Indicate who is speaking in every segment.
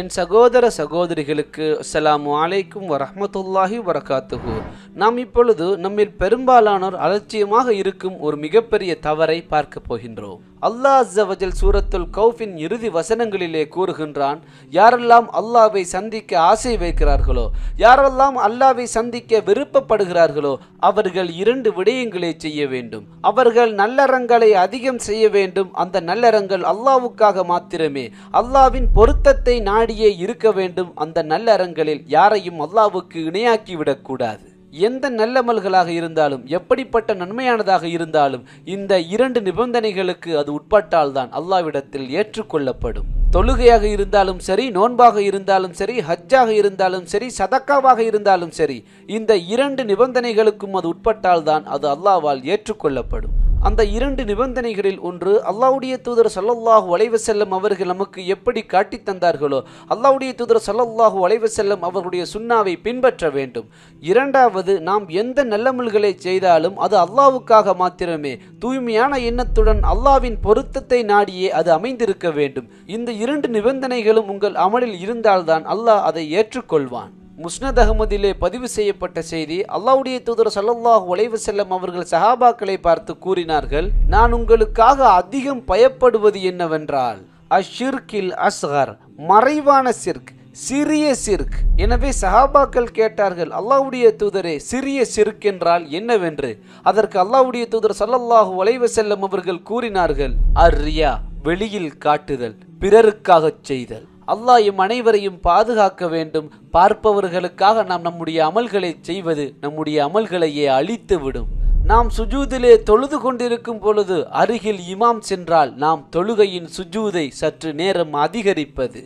Speaker 1: என் சகோதர சகோதரிகளுக்கு அஸ்லாம் அலைக்கும் வரமத்துல்லாஹி வரகாத்துகு நாம் இப்பொழுது நம்மில் பெரும்பாலானோர் அலட்சியமாக இருக்கும் ஒரு மிகப்பெரிய தவறை பார்க்க போகின்றோம் அல்லாஹ் அஸ்ஸவஜல் சூரத்துல் கௌஃபின் இறுதி வசனங்களிலே கூறுகின்றான் யாரெல்லாம் அல்லாவை சந்திக்க ஆசை வைக்கிறார்களோ யாரெல்லாம் அல்லாவை சந்திக்க விருப்பப்படுகிறார்களோ அவர்கள் இரண்டு விடயங்களை செய்ய வேண்டும் அவர்கள் நல்லறங்களை அதிகம் செய்ய வேண்டும் அந்த நல்லறங்கள் அல்லாவுக்காக மாத்திரமே அல்லாவின் பொருத்தத்தை நான் முன்னாடியே இருக்க வேண்டும் அந்த நல்ல அறங்களில் யாரையும் அல்லாவுக்கு இணையாக்கி விடக்கூடாது எந்த நல்லமல்களாக இருந்தாலும் எப்படிப்பட்ட நன்மையானதாக இருந்தாலும் இந்த இரண்டு நிபந்தனைகளுக்கு அது உட்பட்டால் தான் அல்லாவிடத்தில் ஏற்றுக்கொள்ளப்படும் தொழுகையாக இருந்தாலும் சரி நோன்பாக இருந்தாலும் சரி ஹஜ்ஜாக இருந்தாலும் சரி சதக்காவாக இருந்தாலும் சரி இந்த இரண்டு நிபந்தனைகளுக்கும் அது உட்பட்டால் தான் அது அல்லாவால் ஏற்றுக்கொள்ளப்படும் அந்த இரண்டு நிபந்தனைகளில் ஒன்று அல்லாவுடைய தூதர் சல்லல்லாஹு வளைவு செல்லும் அவர்கள் நமக்கு எப்படி காட்டி தந்தார்களோ அல்லாவுடைய தூதர் சல்லல்லாஹு வளைவு செல்லும் அவர்களுடைய சுண்ணாவை பின்பற்ற வேண்டும் இரண்டாவது நாம் எந்த நல்லமல்களை செய்தாலும் அது அல்லாவுக்காக மாத்திரமே தூய்மையான எண்ணத்துடன் அல்லாவின் பொருத்தத்தை நாடியே அது அமைந்திருக்க வேண்டும் இந்த இரண்டு நிபந்தனைகளும் உங்கள் அமலில் இருந்தால்தான் அல்லாஹ் அதை ஏற்றுக்கொள்வான் முஸ்னத் அகமதிலே பதிவு செய்யப்பட்ட செய்தி அல்லாவுடைய தூதர் சல்லல்லாஹ் உழைவு செல்லம் அவர்கள் சஹாபாக்களை பார்த்து கூறினார்கள் நான் உங்களுக்காக அதிகம் பயப்படுவது என்னவென்றால் அஷிர்கில் அஸ்ஹர் மறைவான சிர்க் சிறிய சிர்க் எனவே சஹாபாக்கள் கேட்டார்கள் அல்லாவுடைய தூதரே சிறிய சிர்க் என்றால் என்னவென்று அதற்கு அல்லாவுடைய தூதர் சல்லல்லாஹு உழைவு செல்லும் அவர்கள் கூறினார்கள் அர்யா வெளியில் காட்டுதல் பிறருக்காகச் செய்தல் அல்லாஹ் இம் அனைவரையும் பாதுகாக்க வேண்டும் பார்ப்பவர்களுக்காக நாம் நம்முடைய அமல்களை செய்வது நம்முடைய அமல்களையே அழித்து விடும் நாம் சுஜூதிலே தொழுது கொண்டிருக்கும் பொழுது அருகில் இமாம் சென்றால் நாம் தொழுகையின் சுஜூதை சற்று நேரம் அதிகரிப்பது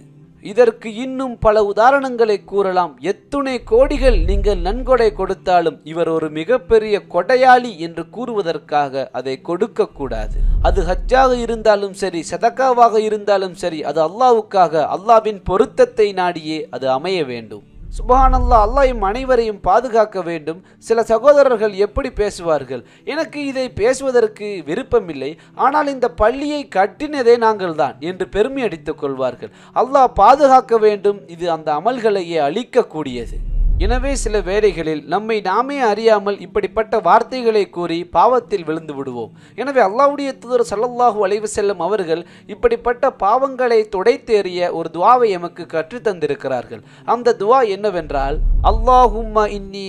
Speaker 1: இதற்கு இன்னும் பல உதாரணங்களை கூறலாம் எத்துணை கோடிகள் நீங்கள் நன்கொடை கொடுத்தாலும் இவர் ஒரு மிகப்பெரிய கொடையாளி என்று கூறுவதற்காக அதை கொடுக்க கூடாது அது ஹஜ்ஜாக இருந்தாலும் சரி சதக்காவாக இருந்தாலும் சரி அது அல்லாவுக்காக அல்லாவின் பொருத்தத்தை நாடியே அது அமைய வேண்டும் சுபஹானல்லா அல்லாஹ் அனைவரையும் பாதுகாக்க வேண்டும் சில சகோதரர்கள் எப்படி பேசுவார்கள் எனக்கு இதை பேசுவதற்கு விருப்பமில்லை ஆனால் இந்த பள்ளியை கட்டினதே நாங்கள் தான் என்று பெருமை அடித்துக் கொள்வார்கள் அல்லாஹ் பாதுகாக்க வேண்டும் இது அந்த அமல்களையே அழிக்கக்கூடியது எனவே சில வேலைகளில் நம்மை நாமே அறியாமல் இப்படிப்பட்ட வார்த்தைகளை கூறி பாவத்தில் விழுந்து விடுவோம் எனவே அல்லாவுடைய தூதர் சல்லல்லாஹூ அலைவு செல்லும் அவர்கள் இப்படிப்பட்ட பாவங்களை துடைத்தேறிய ஒரு துவாவை எமக்கு தந்திருக்கிறார்கள் அந்த துவா என்னவென்றால் அல்லாஹுமா இன்னி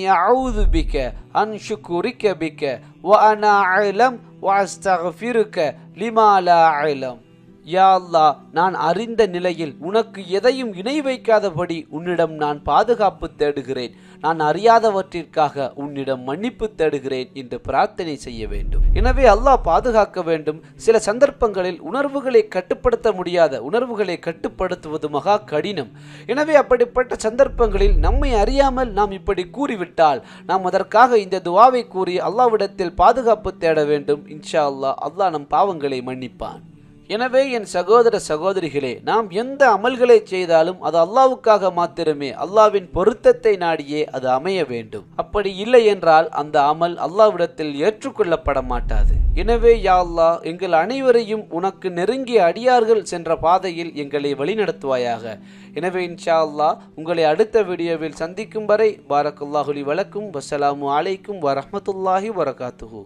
Speaker 1: பிக்க அன்ஷு ஷுக்குரிக்க பிக்க லிமாலா அலம் யா அல்லா நான் அறிந்த நிலையில் உனக்கு எதையும் இணை வைக்காதபடி உன்னிடம் நான் பாதுகாப்பு தேடுகிறேன் நான் அறியாதவற்றிற்காக உன்னிடம் மன்னிப்பு தேடுகிறேன் என்று பிரார்த்தனை செய்ய வேண்டும் எனவே அல்லாஹ் பாதுகாக்க வேண்டும் சில சந்தர்ப்பங்களில் உணர்வுகளை கட்டுப்படுத்த முடியாத உணர்வுகளை கட்டுப்படுத்துவது மகா கடினம் எனவே அப்படிப்பட்ட சந்தர்ப்பங்களில் நம்மை அறியாமல் நாம் இப்படி கூறிவிட்டால் நாம் அதற்காக இந்த துவாவை கூறி அல்லாவிடத்தில் பாதுகாப்பு தேட வேண்டும் இன்ஷா அல்லா அல்லாஹ் நம் பாவங்களை மன்னிப்பான் எனவே என் சகோதர சகோதரிகளே நாம் எந்த அமல்களை செய்தாலும் அது அல்லாவுக்காக மாத்திரமே அல்லாவின் பொருத்தத்தை நாடியே அது அமைய வேண்டும் அப்படி இல்லை என்றால் அந்த அமல் அல்லாவிடத்தில் ஏற்றுக்கொள்ளப்பட மாட்டாது எனவே யா அல்லா எங்கள் அனைவரையும் உனக்கு நெருங்கிய அடியார்கள் சென்ற பாதையில் எங்களை வழிநடத்துவாயாக எனவே இன்ஷா அல்லா உங்களை அடுத்த வீடியோவில் சந்திக்கும் வரை பாரக்குல்லாஹுலி வழக்கும் வசலாமு அலைக்கும் வரமத்துல்லாஹி வரகாத்துகு